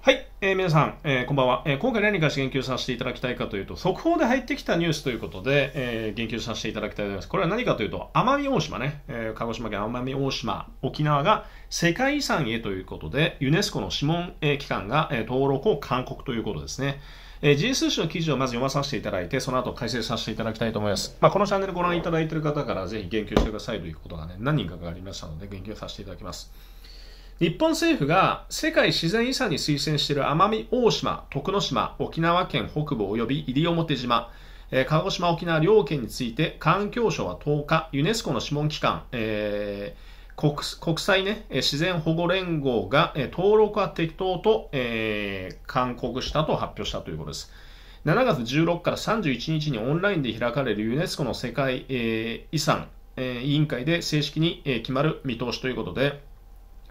はい、えー、皆さん、えー、こんばんは、えー、今回何かし言及させていただきたいかというと、速報で入ってきたニュースということで、え言及させていただきたいと思います。これは何かというと、奄美大島ね、え鹿児島県奄美大島、沖縄が世界遺産へということで、ユネスコの諮問、え機関が、え登録を勧告ということですね。えー、GS の記事をまず読まさせていただいて、その後解説させていただきたいと思います。まあ、このチャンネルご覧いただいている方からぜひ言及してくださいということがね、何人かがありましたので、言及させていただきます。日本政府が世界自然遺産に推薦している奄美大島、徳之島、沖縄県北部及び西表島、えー、鹿児島、沖縄両県について環境省は10日、ユネスコの諮問機関、えー、国国際、ね、自然保護連合が、登録は適当と、えー、勧告したと発表したということです。7月16から31日にオンラインで開かれるユネスコの世界、えー、遺産、えー、委員会で正式に、えー、決まる見通しということで、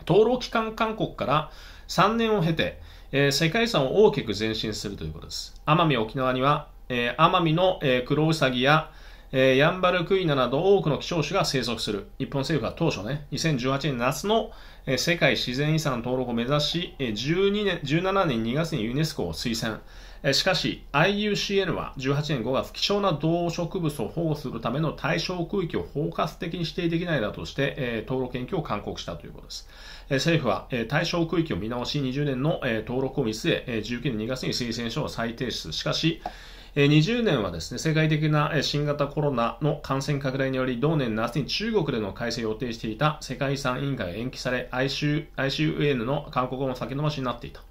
登録期間勧告から3年を経て、えー、世界遺産を大きく前進するということです。奄美、沖縄には、えー、奄美の、えー、黒うさぎや、えー、ヤンバルクイナなど多くの希少種が生息する。日本政府は当初ね、2018年夏の、えー、世界自然遺産登録を目指し、えー、12年17年2月にユネスコを推薦。えー、しかし、IUCN は18年5月、希少な動植物を保護するための対象区域を包括的に指定できないだとして、えー、登録研究を勧告したということです。えー、政府は、えー、対象区域を見直し、20年の、えー、登録を見据え、えー、19年2月に推薦書を再提出。しかし、20年はですね、世界的な新型コロナの感染拡大により、同年夏に中国での開催を予定していた世界遺産委員会が延期され、ICUN の韓国語先延ばしになっていた。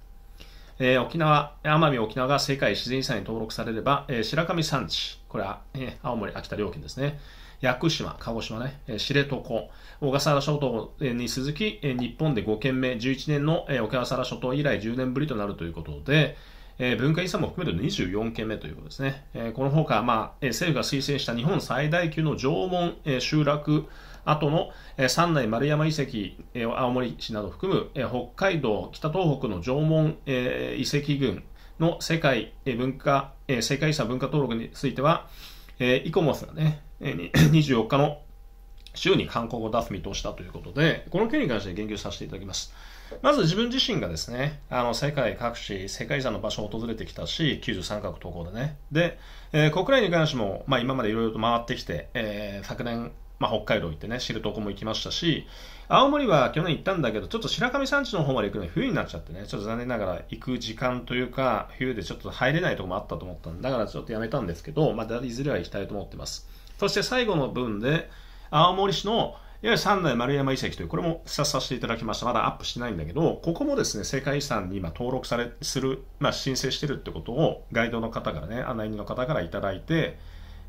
えー、沖縄、奄美沖縄が世界自然遺産に登録されれば、えー、白神山地、これは、えー、青森、秋田両県ですね。屋久島、鹿児島ね、え知床、小笠原諸島に続き、え日本で5件目、11年の、え小笠原諸島以来10年ぶりとなるということで、えー、文化遺産も含めると24件目ということですね。えー、このほか、まあ、政府が推薦した日本最大級の縄文、えー、集落後の、え三内丸山遺跡、え青森市など含む、え北海道、北東北の縄文、え遺跡群の世界、え文化、え世界遺産文化登録については、えイコモスがね、えー、24 日の週に勧告を出す見通しだということで、この件に関して言及させていただきます。まず自分自身がですね、あの世界各地、世界遺産の場所を訪れてきたし、93カ国投稿でね。で、えー、国内に関しても、まあ、今までいろいろと回ってきて、えー、昨年、まあ、北海道行ってね、知床も行きましたし、青森は去年行ったんだけど、ちょっと白神山地の方まで行くのに冬になっちゃってね、ちょっと残念ながら行く時間というか、冬でちょっと入れないとこもあったと思ったんで、だからちょっとやめたんですけど、まあ、いずれは行きたいと思ってます。そして最後の分で、青森市のいわゆる三代丸山遺跡という、これも視察させていただきました。まだアップしてないんだけど、ここもですね、世界遺産に今登録され、する、まあ、申請してるってことを、ガイドの方からね、案内人の方からいただいて、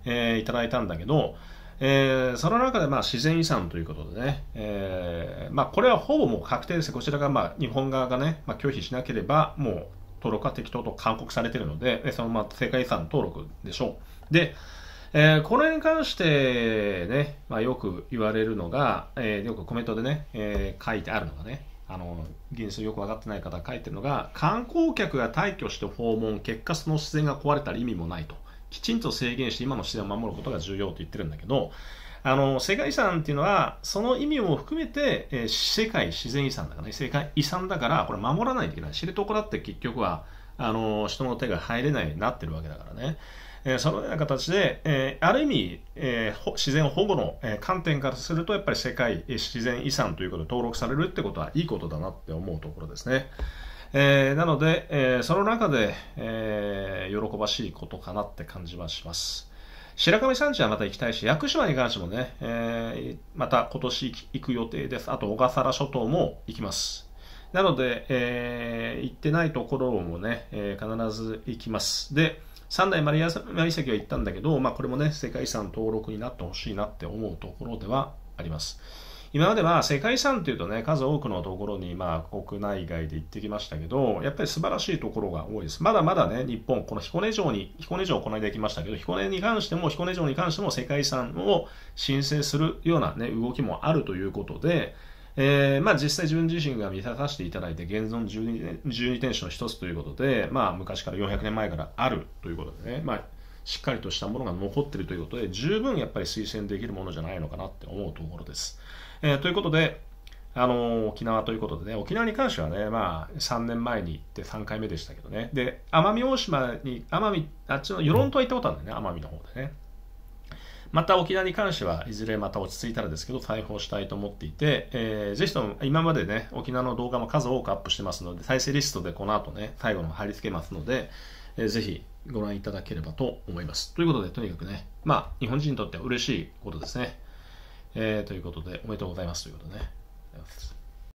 えー、いただいたんだけど、えー、その中でまあ自然遺産ということでね、えー、まあ、これはほぼもう確定です。こちらがまあ日本側がね、まあ、拒否しなければ、もう登録は適当と勧告されているので、そのまあ世界遺産登録でしょう。で、えー、これに関してね、まあ、よく言われるのが、えー、よくコメントでね、えー、書いてあるのがね、あの、現実よく分かってない方が書いてるのが、観光客が退去して訪問、結果その自然が壊れたら意味もないと。きちんと制限して今の自然を守ることが重要と言ってるんだけど、あの、世界遺産っていうのは、その意味も含めて、えー、世界自然遺産だからね、世界遺産だから、これ守らないといけない。知床だって結局は、あの、人の手が入れないようになってるわけだからね。えー、そのような形で、えー、ある意味、えー、自然保護の、え観点からすると、やっぱり世界、え自然遺産ということで登録されるってことはいいことだなって思うところですね。えー、なので、えー、その中で、えー、喜ばしいことかなって感じはします。白神山地はまた行きたいし、屋久島に関してもね、えまた今年行く予定です。あと小笠原諸島も行きます。なので、えー、行ってないところもね、えー、必ず行きます。で、三代マリア遺跡は行ったんだけど、まあ、これもね、世界遺産登録になってほしいなって思うところではあります。今までは世界遺産というとね、数多くのところに、まあ、国内外で行ってきましたけど、やっぱり素晴らしいところが多いです。まだまだね、日本、この彦根城に、彦根城をこの間行きましたけど、彦根に関しても、彦根城に関しても世界遺産を申請するようなね、動きもあるということで、えー、まあ、実際自分自身が見させていただいて現存 12, 12天使の一つということで、まあ、昔から400年前からあるということでね、まあ、しっかりとしたものが残っているということで十分やっぱり推薦できるものじゃないのかなって思うところです。えー、ということで、あの沖縄ということでね、沖縄に関してはね、まあ、3年前に行って3回目でしたけどね、で、奄美大島に、奄美、あっちの、与論島行ったことあるんだよね、奄美の方でね。また沖縄に関してはいずれまた落ち着いたらですけど再放したいと思っていて、えー、ぜひとも今までね沖縄の動画も数多くアップしてますので再生リストでこの後ね最後の貼り付けますので、えー、ぜひご覧いただければと思いますということでとにかくねまあ日本人にとっては嬉しいことですね、えー、ということでおめでとうございますということでね